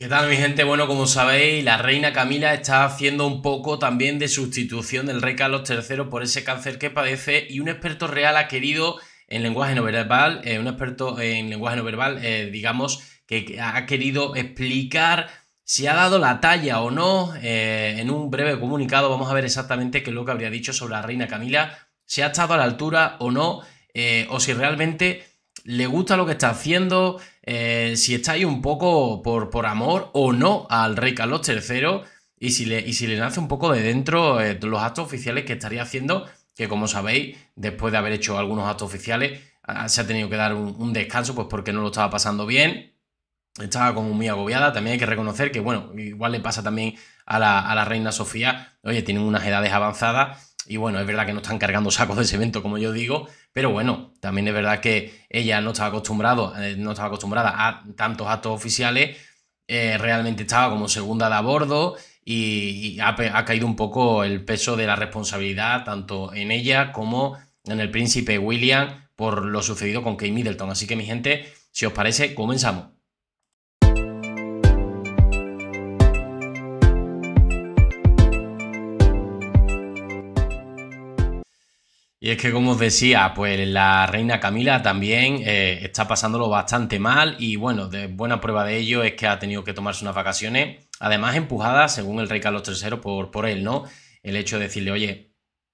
¿Qué tal mi gente? Bueno, como sabéis, la reina Camila está haciendo un poco también de sustitución del rey Carlos III por ese cáncer que padece y un experto real ha querido en lenguaje no verbal, eh, un experto en lenguaje no verbal, eh, digamos, que ha querido explicar si ha dado la talla o no. Eh, en un breve comunicado vamos a ver exactamente qué es lo que habría dicho sobre la reina Camila, si ha estado a la altura o no, o si realmente le gusta lo que está haciendo, eh, si si ahí un poco por, por, amor o no al rey Carlos III y si le, y si le nace un poco de dentro eh, los actos oficiales que estaría haciendo, que como sabéis, después de haber hecho algunos actos oficiales, se ha tenido que dar un, descanso, pues porque no lo estaba pasando bien, estaba como muy agobiada. También hay que reconocer que, bueno, igual le pasa también a la, a la reina Sofía, oye, tienen unas edades avanzadas y bueno, es verdad que no están cargando sacos de cemento, como yo digo, pero bueno, también es verdad que ella no estaba, acostumbrado, eh, no estaba acostumbrada a tantos actos oficiales, eh, realmente estaba como segunda de a bordo y, ha, caído un poco el peso de la responsabilidad, tanto en ella como en el príncipe William, por lo sucedido con Kate Middleton. Así que mi gente, si os parece, comenzamos. Y es que, como os decía, pues la reina Camila también eh, está pasándolo bastante mal y bueno, de buena prueba de ello es que ha tenido que tomarse unas vacaciones, además empujada, según el rey Carlos III, por, por él, ¿no? El hecho de decirle, oye,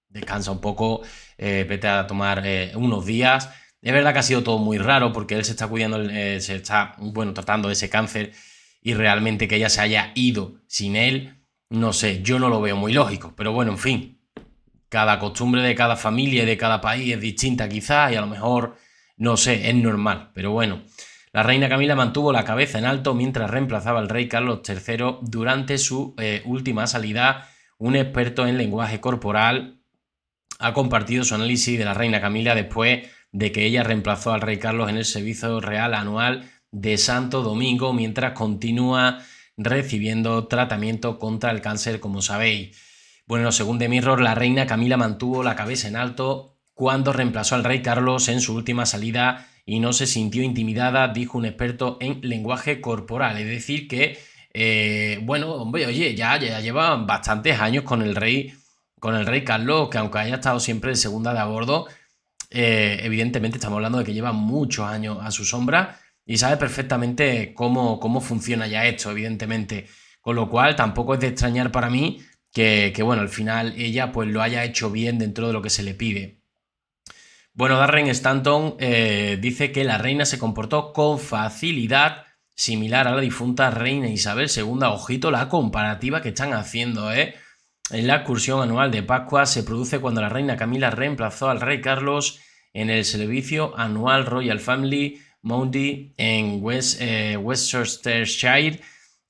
descansa un poco, eh, vete a tomar eh, unos días. Es verdad que ha sido todo muy raro porque él se está cuidando, se está, bueno, tratando ese cáncer y realmente que ella se haya ido sin él, no sé, yo no lo veo muy lógico, pero bueno, en fin, cada costumbre de cada familia y de cada país es distinta quizás y a lo mejor, no sé, es normal, pero bueno. La reina Camila mantuvo la cabeza en alto mientras reemplazaba al rey Carlos III durante su eh, última salida. Un experto en lenguaje corporal ha compartido su análisis de la reina Camila después de que ella reemplazó al rey Carlos en el servicio real anual de Santo Domingo mientras continúa recibiendo tratamiento contra el cáncer, como sabéis. Bueno, según The Mirror, la reina Camila mantuvo la cabeza en alto cuando reemplazó al rey Carlos en su última salida y no se sintió intimidada, dijo un experto en lenguaje corporal. Es decir, que, eh, bueno, oye, ya, ya llevan bastantes años con el rey con el rey Carlos, que aunque haya estado siempre en segunda de a bordo, eh, evidentemente estamos hablando de que lleva muchos años a su sombra y sabe perfectamente cómo, cómo funciona ya esto, evidentemente. Con lo cual tampoco es de extrañar para mí que, bueno, al final ella pues lo haya hecho bien dentro de lo que se le pide. Bueno, Darren Stanton eh, dice que la reina se comportó con facilidad similar a la difunta reina Isabel II. Ojito la comparativa que están haciendo, ¿eh? En la excursión anual de Pascua se produce cuando la reina Camila reemplazó al rey Carlos en el servicio anual Royal Family Mountie en West, eh,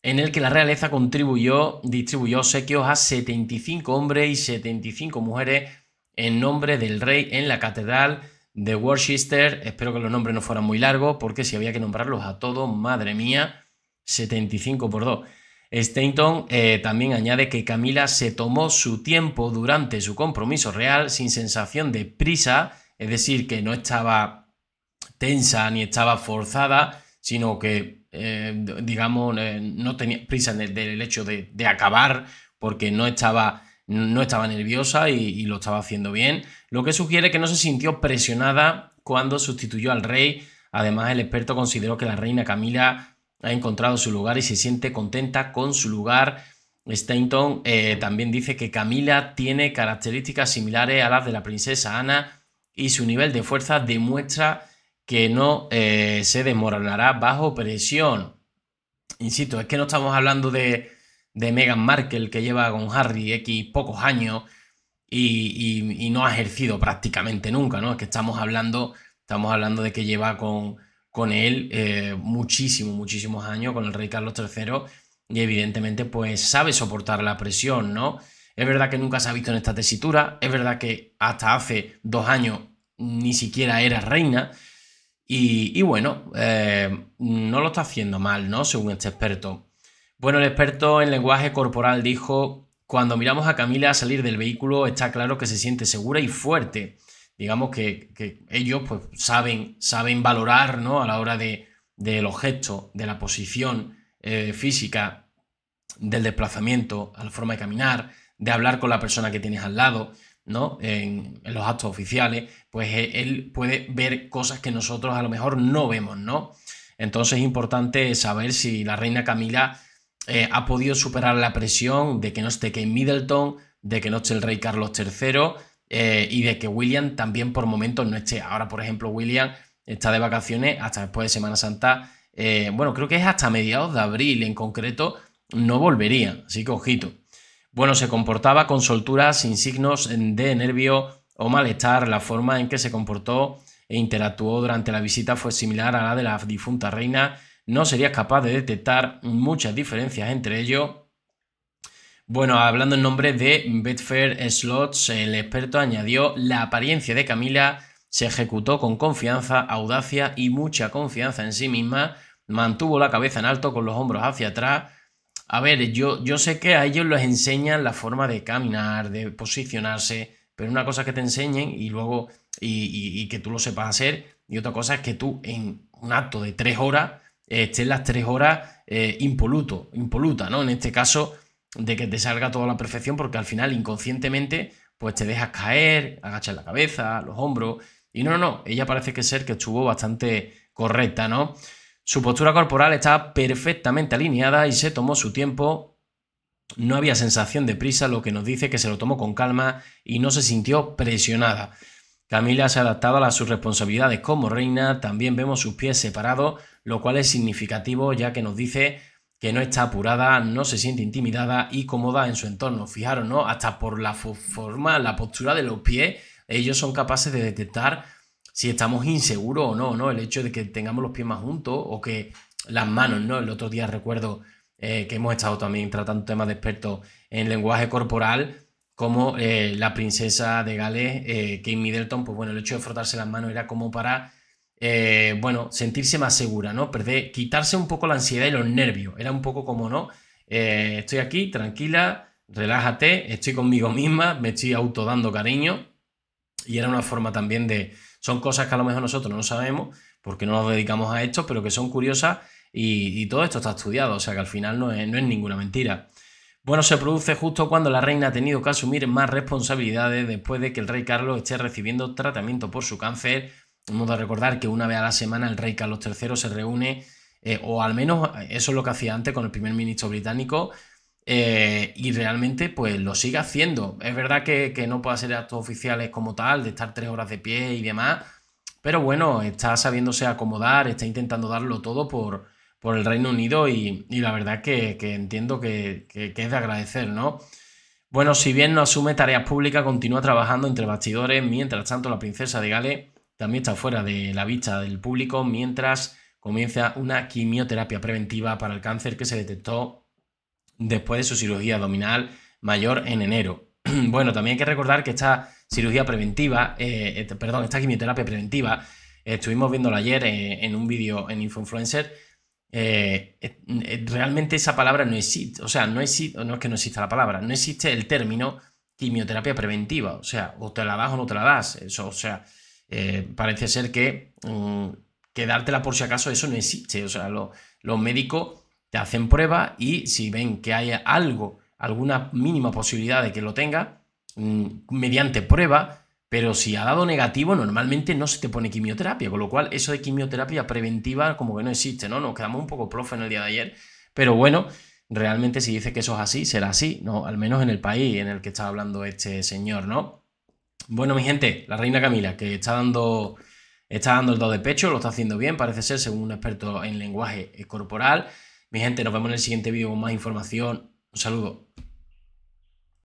en el que la realeza contribuyó, distribuyó sequios a 75 hombres y 75 mujeres en nombre del rey en la catedral de Worcester. Espero que los nombres no fueran muy largos, porque si había que nombrarlos a todos, madre mía, 75 por 2. Steinton eh, también añade que Camila se tomó su tiempo durante su compromiso real sin sensación de prisa, es decir, que no estaba tensa ni estaba forzada, sino que eh, digamos, eh, no tenía prisa del, hecho de, acabar porque no estaba, no estaba nerviosa y, lo estaba haciendo bien, lo que sugiere que no se sintió presionada cuando sustituyó al rey. Además, el experto consideró que la reina Camila ha encontrado su lugar y se siente contenta con su lugar. Stainton eh, también dice que Camila tiene características similares a las de la princesa Ana y su nivel de fuerza demuestra que no eh, se desmoronará bajo presión. Insisto, es que no estamos hablando de, de Meghan Markle que lleva con Harry X pocos años y, no ha ejercido prácticamente nunca, ¿no? Es que estamos hablando, estamos hablando de que lleva con, con él eh, muchísimos, muchísimos años, con el rey Carlos III, y evidentemente pues sabe soportar la presión, ¿no? Es verdad que nunca se ha visto en esta tesitura, es verdad que hasta hace dos años ni siquiera era reina, y, bueno, eh, no lo está haciendo mal, ¿no? Según este experto. Bueno, el experto en lenguaje corporal dijo, cuando miramos a Camila a salir del vehículo, está claro que se siente segura y fuerte. Digamos que, ellos pues, saben, saben valorar, ¿no? A la hora de, de los de la posición eh, física, del desplazamiento, a la forma de caminar, de hablar con la persona que tienes al lado. ¿no? En, los actos oficiales, pues él puede ver cosas que nosotros a lo mejor no vemos, ¿no? Entonces es importante saber si la reina Camila eh, ha podido superar la presión de que no esté Kate Middleton, de que no esté el rey Carlos III eh, y de que William también por momentos no esté. Ahora, por ejemplo, William está de vacaciones hasta después de Semana Santa. Eh, bueno, creo que es hasta mediados de abril en concreto, no volvería, así que ojito bueno, se comportaba con soltura, sin signos de nervio o malestar. La forma en que se comportó e interactuó durante la visita fue similar a la de la difunta reina. No serías capaz de detectar muchas diferencias entre ellos. Bueno, hablando en nombre de Betfair Slots, el experto añadió la apariencia de Camila se ejecutó con confianza, audacia y mucha confianza en sí misma, mantuvo la cabeza en alto con los hombros hacia atrás, a ver, yo, yo sé que a ellos les enseñan la forma de caminar, de posicionarse, pero una cosa es que te enseñen y luego y, que tú lo sepas hacer, y otra cosa es que tú en un acto de tres horas eh, estés las tres horas eh, impoluto, impoluta, ¿no? En este caso, de que te salga toda la perfección, porque al final inconscientemente, pues te dejas caer, agachas la cabeza, los hombros, y no, no, no, ella parece que ser que estuvo bastante correcta, ¿no? Su postura corporal estaba perfectamente alineada y se tomó su tiempo. No había sensación de prisa, lo que nos dice que se lo tomó con calma y no se sintió presionada. Camila se ha adaptaba a sus responsabilidades como reina, también vemos sus pies separados, lo cual es significativo ya que nos dice que no está apurada, no se siente intimidada y cómoda en su entorno. Fijaros, ¿no? Hasta por la forma, la postura de los pies, ellos son capaces de detectar si estamos inseguros o no, ¿no? El hecho de que tengamos los pies más juntos o que las manos, ¿no? El otro día recuerdo eh, que hemos estado también tratando temas de expertos en lenguaje corporal, como eh, la princesa de Gales, eh, Kate Middleton, pues bueno, el hecho de frotarse las manos era como para, bueno, sentirse más segura, ¿no? Perder, quitarse un poco la ansiedad y los nervios, era un poco como, ¿no? estoy aquí, tranquila, relájate, estoy conmigo misma, me estoy autodando cariño y era una forma también de, son cosas que a lo mejor nosotros no sabemos porque no nos dedicamos a esto, pero que son curiosas y, todo esto está estudiado, o sea que al final no es, ninguna mentira. Bueno, se produce justo cuando la reina ha tenido que asumir más responsabilidades después de que el rey Carlos esté recibiendo tratamiento por su cáncer. modo de recordar que una vez a la semana el rey Carlos III se reúne, eh, o al menos eh, eso es lo que hacía antes con el primer ministro británico, eh, y realmente, pues lo sigue haciendo. Es verdad que, no puede hacer actos oficiales como tal, de estar tres horas de pie y demás. Pero bueno, está sabiéndose acomodar, está intentando darlo todo por, por el Reino Unido y, la verdad que, que entiendo que, que, es de agradecer, ¿no? Bueno, si bien no asume tareas públicas, continúa trabajando entre bastidores, mientras tanto la princesa de Gales también está fuera de la vista del público, mientras comienza una quimioterapia preventiva para el cáncer que se detectó después de su cirugía abdominal mayor en enero. bueno, también hay que recordar que esta cirugía preventiva, eh, este, perdón, esta quimioterapia preventiva, estuvimos viéndola ayer eh, en un vídeo en InfoInfluencer, eh, realmente esa palabra no existe, o sea, no existe, no es que no exista la palabra, no existe el término quimioterapia preventiva, o sea, o te la das o no te la das, o sea, parece ser que mm, quedártela por si acaso, eso no existe, o sea, los lo médicos hacen prueba y si ven que hay algo, alguna mínima posibilidad de que lo tenga, mm, mediante prueba, pero si ha dado negativo, normalmente no se te pone quimioterapia, con lo cual eso de quimioterapia preventiva como que no existe, ¿no? Nos quedamos un poco profe en el día de ayer, pero bueno, realmente si dice que eso es así, será así, ¿no? Al menos en el país en el que está hablando este señor, ¿no? Bueno, mi gente, la reina Camila, que está dando, está dando el do de pecho, lo está haciendo bien, parece ser, según un experto en lenguaje corporal. Mi gente, nos vemos en el siguiente vídeo con más información. Un saludo.